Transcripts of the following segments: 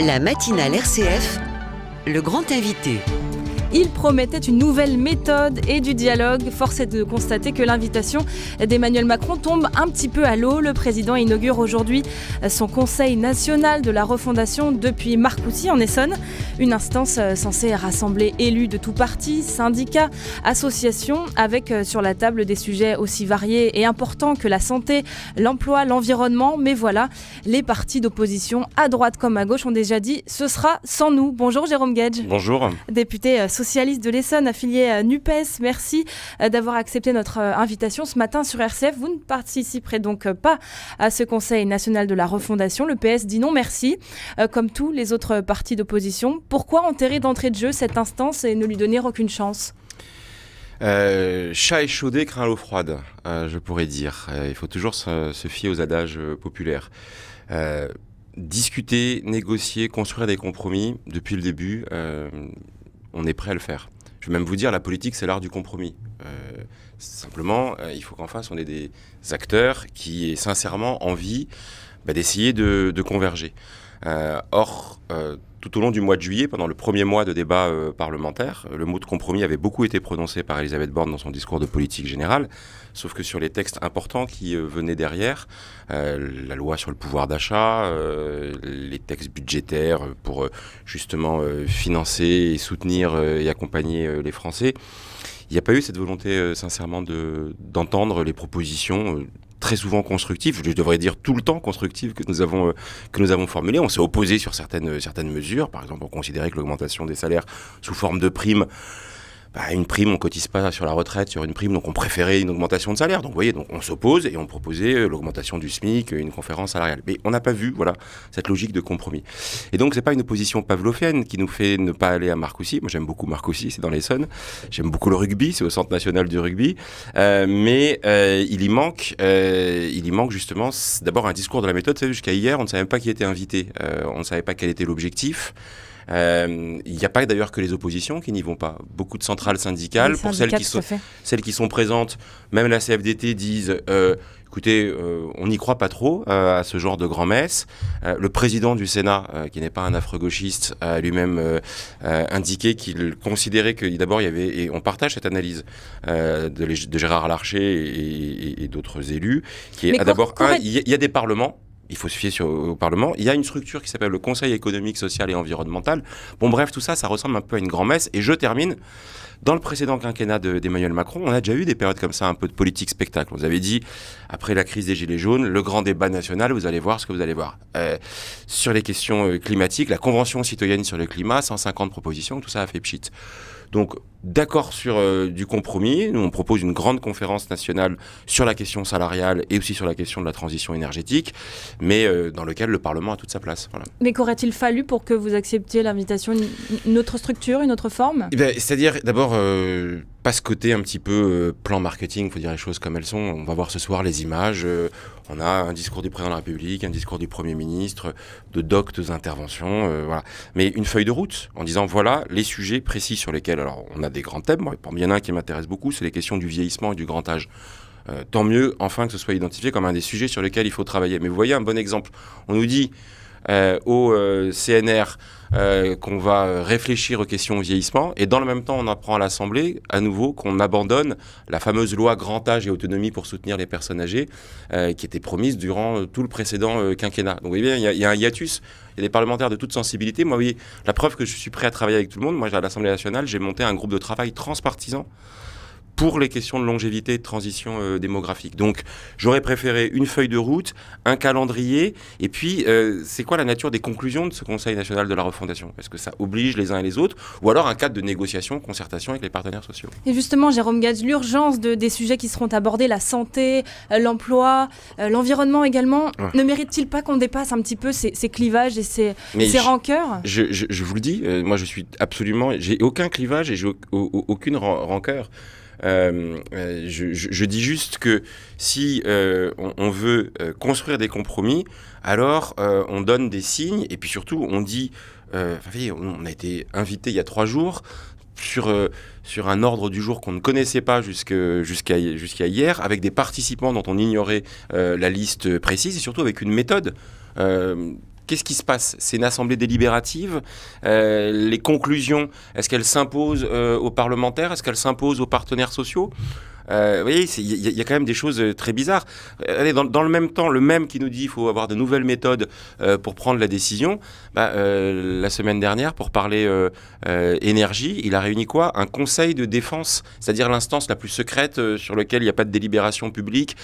La matinale RCF, le grand invité. Il promettait une nouvelle méthode et du dialogue. Force est de constater que l'invitation d'Emmanuel Macron tombe un petit peu à l'eau. Le président inaugure aujourd'hui son Conseil national de la refondation depuis Marcoussis en Essonne, une instance censée rassembler élus de tous partis, syndicats, associations, avec euh, sur la table des sujets aussi variés et importants que la santé, l'emploi, l'environnement. Mais voilà, les partis d'opposition à droite comme à gauche ont déjà dit ce sera sans nous. Bonjour Jérôme Gage. Bonjour. Député euh, socialiste de l'Essonne, affilié à NUPES. Merci euh, d'avoir accepté notre euh, invitation ce matin sur RCF. Vous ne participerez donc euh, pas à ce Conseil national de la refondation. Le PS dit non merci, comme tous les autres partis d'opposition. Pourquoi enterrer d'entrée de jeu cette instance et ne lui donner aucune chance euh, chat échaudé craint l'eau froide, je pourrais dire. il faut toujours se, se, fier aux adages populaires. discuter, négocier, construire des compromis, depuis le début, on est prêt à le faire. Je vais même vous dire, la politique, c'est l'art du compromis. Euh, simplement, euh, il faut qu'en face, on ait des acteurs qui aient sincèrement envie bah, d'essayer de, converger. Euh, or, euh, tout au long du mois de juillet, pendant le premier mois de débat euh, parlementaire, le mot de compromis avait beaucoup été prononcé par Elisabeth Borne dans son discours de politique générale, sauf que sur les textes importants qui venaient derrière, la loi sur le pouvoir d'achat, les textes budgétaires pour justement financer et soutenir et accompagner les Français, il n'y a pas eu cette volonté euh, sincèrement d'entendre les propositions euh, très souvent constructives, je devrais dire tout le temps constructives que nous avons, euh, que nous avons formulées. On s'est opposé sur certaines, certaines mesures, par exemple on considérait que l'augmentation des salaires sous forme de primes bah, une prime, on cotise pas sur la retraite, sur une prime, donc on préférait une augmentation de salaire. Donc vous voyez, donc on s'oppose et on proposait euh, l'augmentation du SMIC, euh, une conférence salariale. Mais on n'a pas vu, voilà, cette logique de compromis. Et donc c'est pas une opposition pavlovienne qui nous fait ne pas aller à Marcoussis. Moi j'aime beaucoup Marcoussis, c'est dans l'Essonne. J'aime beaucoup le rugby, c'est au Centre national du rugby. Euh, mais il y manque, il y manque justement d'abord un discours de la méthode. Jusqu'à hier, on ne savait pas qui était invité, on ne savait pas quel était l'objectif. Euh, il n'y a pas d'ailleurs que les oppositions qui n'y vont pas. Beaucoup de centrales syndicales, pour celles qui, sont, présentes, même la CFDT disent euh, écoutez, euh, on n'y croit pas trop à ce genre de grand-messe. le président du Sénat, qui n'est pas un afro gauchiste a lui-même indiqué qu'il considérait que d'abord il y avait, et on partage cette analyse de, Gérard Larcher et, d'autres élus, qui est ah, d'abord, il y, a des parlements il faut se fier sur, au Parlement. Il y a une structure qui s'appelle le Conseil économique, social et environnemental. Bon, bref, tout ça, ça ressemble un peu à une grand-messe. Et je termine. Dans le précédent quinquennat d'Emmanuel Macron, on a déjà eu des périodes comme ça, un peu de politique spectacle. On vous avait dit, après la crise des Gilets jaunes, le grand débat national, vous allez voir ce que vous allez voir. Euh, sur les questions euh, climatiques, la Convention citoyenne sur le climat, 150 propositions, tout ça a fait pchit. Donc, d'accord sur euh, du compromis. Nous, on propose une grande conférence nationale sur la question salariale et aussi sur la question de la transition énergétique, mais euh, dans lequel le Parlement a toute sa place. Mais qu'aurait-il fallu pour que vous acceptiez l'invitation une, autre structure, une autre forme eh C'est-à-dire, d'abord, euh, pas ce côté un petit peu euh, plan marketing, faut dire les choses comme elles sont. On va voir ce soir les images. Euh, on a un discours du président de la République, un discours du Premier ministre, de doctes interventions, euh, voilà. Mais une feuille de route en disant voilà les sujets précis sur lesquels. Alors on a des grands thèmes. Moi, il y en a un qui m'intéresse beaucoup, c'est les questions du vieillissement et du grand âge. tant mieux, enfin que ce soit identifié comme un des sujets sur lesquels il faut travailler. Mais vous voyez un bon exemple. On nous dit euh, au euh, CNR euh, qu'on va réfléchir aux questions au vieillissement. Et dans le même temps, on apprend à l'Assemblée, à nouveau, qu'on abandonne la fameuse loi grand âge et autonomie pour soutenir les personnes âgées, qui était promise durant tout le précédent quinquennat. Donc vous voyez bien, il y, y, a un hiatus. Il y a des parlementaires de toute sensibilité. Moi, oui la preuve que je suis prêt à travailler avec tout le monde, moi, à l'Assemblée nationale, j'ai monté un groupe de travail transpartisan pour les questions de longévité et de transition euh, démographique. Donc j'aurais préféré une feuille de route, un calendrier, et puis euh, c'est quoi la nature des conclusions de ce Conseil national de la refondation Est-ce que ça oblige les uns et les autres, ou alors un cadre de négociation, concertation avec les partenaires sociaux Et justement, Jérôme Gaz, l'urgence de, des sujets qui seront abordés, la santé, euh, l'emploi, l'environnement également, ne mérite-t-il pas qu'on dépasse un petit peu ces, clivages et ces, rancœurs je, vous le dis, moi je suis absolument, j'ai aucun clivage et j'ai aucune rancœur. Euh, euh, je, dis juste que si euh, on, veut construire des compromis, alors on donne des signes et puis surtout on dit, on a été invité il y a trois jours sur, sur un ordre du jour qu'on ne connaissait pas jusqu'à jusqu'à hier, avec des participants dont on ignorait la liste précise et surtout avec une méthode. Qu'est-ce qui se passe C'est une assemblée délibérative. Euh, les conclusions, est-ce qu'elles s'imposent euh, aux parlementaires Est-ce qu'elles s'imposent aux partenaires sociaux euh, vous voyez, il y, a quand même des choses euh, très bizarres. Euh, allez, dans, le même temps, le même qui nous dit qu'il faut avoir de nouvelles méthodes pour prendre la décision, bah, la semaine dernière, pour parler énergie, il a réuni quoi Un conseil de défense, c'est-à-dire l'instance la plus secrète sur laquelle il n'y a pas de délibération publique,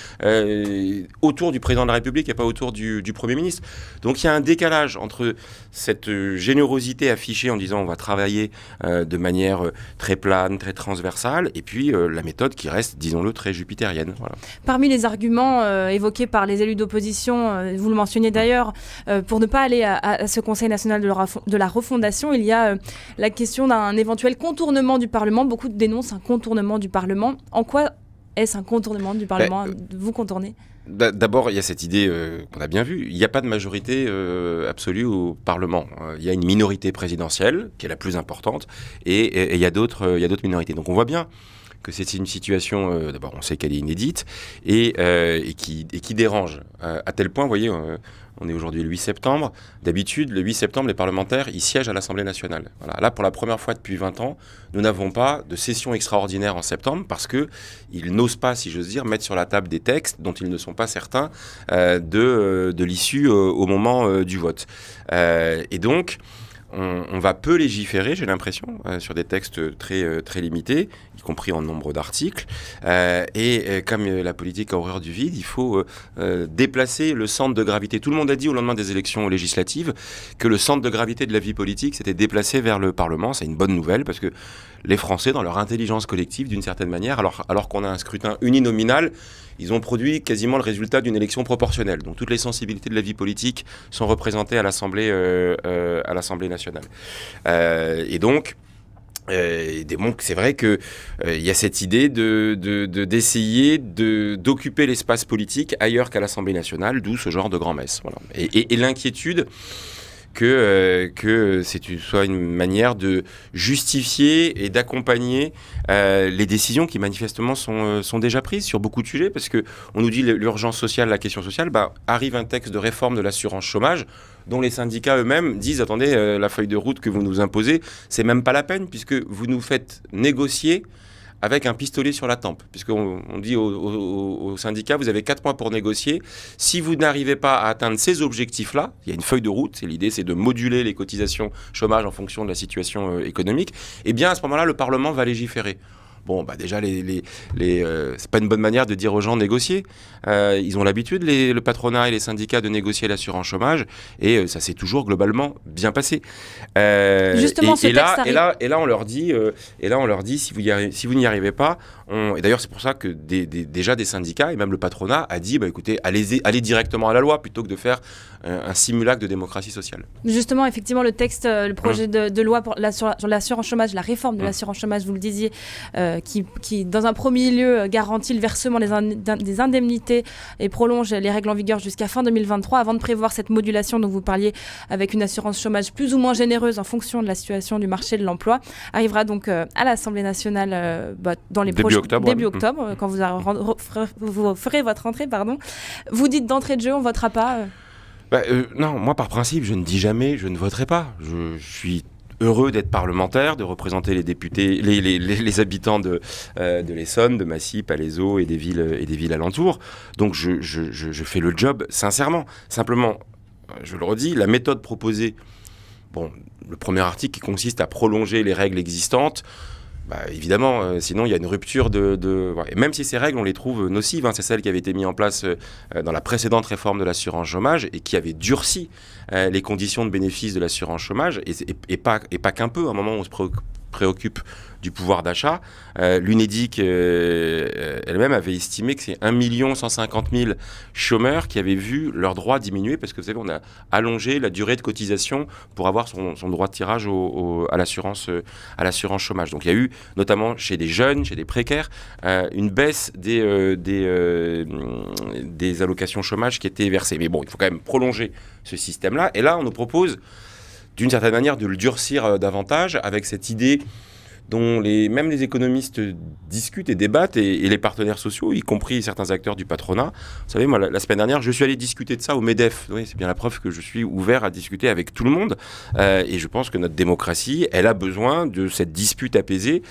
autour du président de la République et pas autour du, du Premier ministre. Donc il y a un décalage entre cette générosité affichée en disant on va travailler de manière très plane, très transversale, et puis la méthode qui reste disons-le, très jupitérienne. Parmi les arguments euh, évoqués par les élus d'opposition, euh, vous le mentionnez d'ailleurs, euh, pour ne pas aller à, ce Conseil national de la, refondation, il y a la question d'un éventuel contournement du Parlement. Beaucoup dénoncent un contournement du Parlement. En quoi est-ce un contournement du ben, Parlement Vous contournez D'abord, il y a cette idée qu'on a bien vue, il n'y a pas de majorité absolue au Parlement. Il y a une minorité présidentielle, qui est la plus importante, et, et il y a d'autres minorités. Donc on voit bien que c'est une situation, euh, d'abord on sait qu'elle est inédite, et, euh, qui, dérange. Euh, à tel point, vous voyez, on est aujourd'hui le 8 septembre, d'habitude le 8 septembre les parlementaires ils siègent à l'Assemblée nationale. Là pour la première fois depuis 20 ans, nous n'avons pas de session extraordinaire en septembre parce qu'ils n'osent pas, si j'ose dire, mettre sur la table des textes dont ils ne sont pas certains de l'issue au moment du vote. et donc on, va peu légiférer, j'ai l'impression, euh, sur des textes très, euh, très limités, y compris en nombre d'articles. Euh, et comme la politique a horreur du vide, il faut déplacer le centre de gravité. Tout le monde a dit au lendemain des élections législatives que le centre de gravité de la vie politique s'était déplacé vers le Parlement. C'est une bonne nouvelle parce que les Français dans leur intelligence collective d'une certaine manière, alors, qu'on a un scrutin uninominal, ils ont produit quasiment le résultat d'une élection proportionnelle. Donc toutes les sensibilités de la vie politique sont représentées à l'Assemblée euh, euh, nationale. Euh, et donc c'est vrai qu'il il y a cette idée de d'essayer d'occuper l'espace politique ailleurs qu'à l'Assemblée nationale, d'où ce genre de grand messe. et l'inquiétude que, euh, que c'est une, soit une manière de justifier et d'accompagner euh, les décisions qui manifestement euh, sont, déjà prises sur beaucoup de sujets, parce qu'on nous dit l'urgence sociale, la question sociale, bah, arrive un texte de réforme de l'assurance chômage dont les syndicats eux-mêmes disent, attendez, la feuille de route que vous nous imposez, c'est même pas la peine, puisque vous nous faites négocier avec un pistolet sur la tempe, puisqu'on on dit au, syndicat, vous avez quatre mois pour négocier. Si vous n'arrivez pas à atteindre ces objectifs-là, il y a une feuille de route, et l'idée c'est de moduler les cotisations chômage en fonction de la situation euh, économique, et eh bien à ce moment-là, le Parlement va légiférer. Bon, bah déjà, les, les, euh, c'est pas une bonne manière de dire aux gens négocier. Euh, ils ont l'habitude, le patronat et les syndicats, de négocier l'assurance chômage, et euh, ça s'est toujours globalement bien passé. Justement, et, là, et, là, et là, on leur dit, et là, on leur dit, si vous n'y vous n'y arrivez pas, et d'ailleurs, c'est pour ça que déjà des syndicats et même le patronat a dit bah, écoutez, allez, allez directement à la loi plutôt que de faire euh, un simulacre de démocratie sociale. Justement, effectivement, le texte, euh, le projet mmh. de, loi sur, l'assurance chômage, la réforme de l'assurance mmh. chômage, vous le disiez, euh, qui, dans un premier lieu, garantit le versement des, indemnités et prolonge les règles en vigueur jusqu'à fin 2023 avant de prévoir cette modulation dont vous parliez avec une assurance chômage plus ou moins généreuse en fonction de la situation du marché de l'emploi, arrivera donc à l'Assemblée nationale bah, dans les prochains Début octobre, mm. quand vous, ferez votre rentrée, pardon. Vous dites d'entrée de jeu, on votera pas euh. Bah, euh, Non, moi par principe, je ne dis jamais, je ne voterai pas. je, suis heureux d'être parlementaire, de représenter les députés, les, habitants de, euh, de l'Essonne, de Massy, Palaiso et des villes, et des villes alentours. Donc je, je, fais le job sincèrement. Simplement, je le redis, la méthode proposée, bon, le premier article qui consiste à prolonger les règles existantes, bah, évidemment, euh, sinon il y a une rupture de. Et même si ces règles, on les trouve nocives, hein, c'est celles qui avaient été mises en place euh, euh, dans la précédente réforme de l'assurance chômage et qui avaient durci les conditions de bénéfice de l'assurance chômage, et, pas, et pas qu'un peu, à un moment où on se préoccupe préoccupe du pouvoir d'achat. Euh, L'UNEDIC euh, euh, elle-même avait estimé que c'est 1 150 000 chômeurs qui avaient vu leurs droits diminuer parce que vous savez, on a allongé la durée de cotisation pour avoir son, droit de tirage au, l'assurance à l'assurance chômage. Donc il y a eu, notamment chez des jeunes, chez des précaires, une baisse des, des, des allocations chômage qui étaient versées. Mais bon, il faut quand même prolonger ce système-là. Et là, on nous propose d'une certaine manière, de le durcir euh, davantage avec cette idée dont les, même les économistes discutent et débattent, et, les partenaires sociaux, y compris certains acteurs du patronat. Vous savez, moi, la, semaine dernière, je suis allé discuter de ça au MEDEF. Oui, c'est bien la preuve que je suis ouvert à discuter avec tout le monde. Euh, et je pense que notre démocratie, elle a besoin de cette dispute apaisée.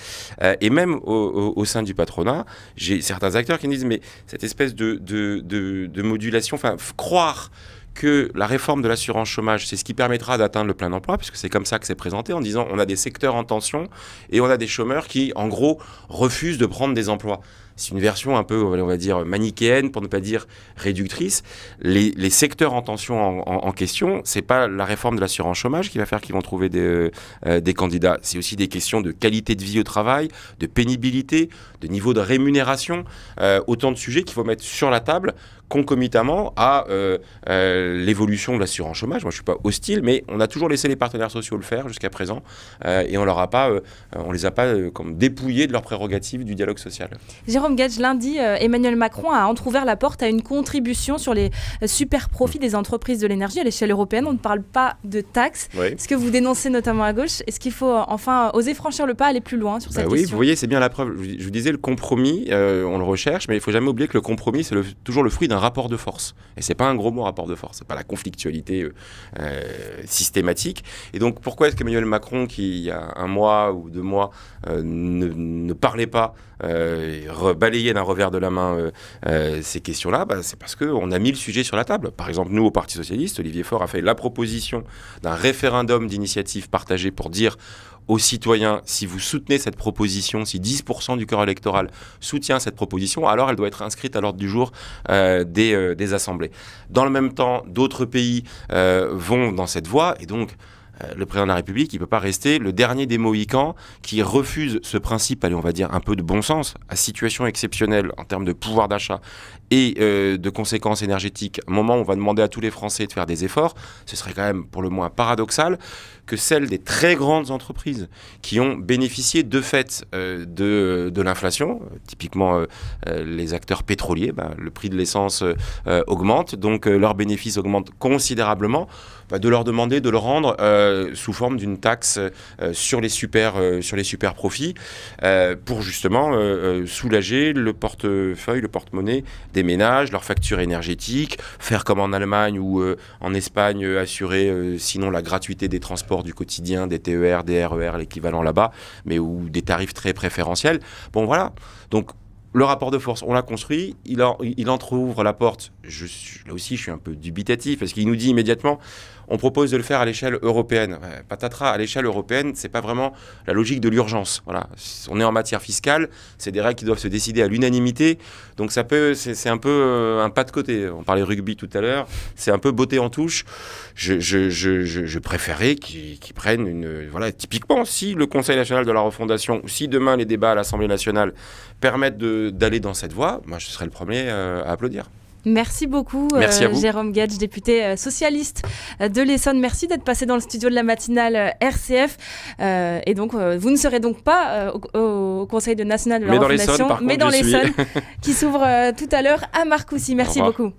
Euh, et même au, sein du patronat, j'ai certains acteurs qui me disent, mais cette espèce de, de, de modulation, enfin, croire que la réforme de l'assurance chômage, c'est ce qui permettra d'atteindre le plein emploi, puisque c'est comme ça que c'est présenté, en disant on a des secteurs en tension et on a des chômeurs qui, en gros, refusent de prendre des emplois. C'est une version un peu, on va dire, manichéenne, pour ne pas dire réductrice. Les, secteurs en tension en, question, ce question, c'est pas la réforme de l'assurance chômage qui va faire qu'ils vont trouver euh, des, candidats. C'est aussi des questions de qualité de vie au travail, de pénibilité, de niveau de rémunération, euh, autant de sujets qu'il faut mettre sur la table concomitamment à euh, euh, l'évolution de l'assurance chômage. Moi, je ne suis pas hostile, mais on a toujours laissé les partenaires sociaux le faire jusqu'à présent euh, et on leur a pas, on les a pas comme dépouillés de leurs prérogatives du dialogue social. Jérôme Gage, lundi, Emmanuel Macron a entrouvert la porte à une contribution sur les super profits des entreprises de l'énergie à l'échelle européenne. On ne parle pas de taxes. Ce que vous dénoncez notamment à gauche, est-ce qu'il faut enfin oser franchir le pas, aller plus loin sur cette bah question Oui, vous voyez, c'est bien la preuve. Je vous disais, le compromis, on le recherche, mais il faut jamais oublier que le compromis, c'est toujours le fruit d'un rapport de force. Et c'est pas un gros mot rapport de force, c'est pas la conflictualité euh, euh, systématique. Et donc pourquoi est-ce qu'Emmanuel Macron, qui il y a un mois ou deux mois euh, ne parlait pas euh, balayer d'un revers de la main euh, euh, ces questions-là, bah, c'est parce qu'on a mis le sujet sur la table. Par exemple, nous, au Parti Socialiste, Olivier Faure a fait la proposition d'un référendum d'initiative partagée pour dire aux citoyens, si vous soutenez cette proposition, si 10% du corps électoral soutient cette proposition, alors elle doit être inscrite à l'ordre du jour des, assemblées. Dans le même temps, d'autres pays vont dans cette voie et donc... Euh, le président de la République, il ne peut pas rester le dernier des Mohicans qui refuse ce principe, allez, on va dire un peu de bon sens, à situation exceptionnelle en termes de pouvoir d'achat et euh, de conséquences énergétiques. moment où on va demander à tous les Français de faire des efforts, ce serait quand même pour le moins paradoxal que celle des très grandes entreprises qui ont bénéficié de fait euh, de, l'inflation, typiquement les acteurs pétroliers, ben, le prix de l'essence augmente, donc leurs bénéfices augmentent considérablement, ben, de leur demander de le rendre euh, sous forme d'une taxe euh, sur les super euh, sur les super profits pour justement soulager le portefeuille, le porte-monnaie des ménages, leurs factures énergétiques, faire comme en Allemagne ou en Espagne assurer sinon la gratuité des transports du quotidien, des TER, des RER, e l'équivalent là-bas, mais ou des tarifs très préférentiels. Bon voilà. Donc le rapport de force, on l'a construit, il, il, entre ouvre la porte. Je, là aussi, je suis un peu dubitatif parce qu'il nous dit immédiatement on propose de le faire à l'échelle européenne. patatras, à l'échelle européenne, ce n'est pas vraiment la logique de l'urgence. Voilà, on est en matière fiscale, c'est des règles qui doivent se décider à l'unanimité. Donc ça peut, c'est un peu euh, un pas de côté. On parlait rugby tout à l'heure, c'est un peu beauté en touche. Je, je, préférais qu'ils prennent une, voilà, typiquement si le Conseil national de la refondation, ou si demain les débats à l'Assemblée nationale permettent d'aller dans cette voie, moi je serais le premier euh, à applaudir. Merci beaucoup, euh, Jérôme Gage, député euh, socialiste euh, de l'Essonne. Merci d'être passé dans le studio de la matinale RCF. et donc, vous ne serez donc pas au, Conseil de national de la mais dans mais dans l'Essonne, qui s'ouvre tout à l'heure à Marcoussis. Merci beaucoup.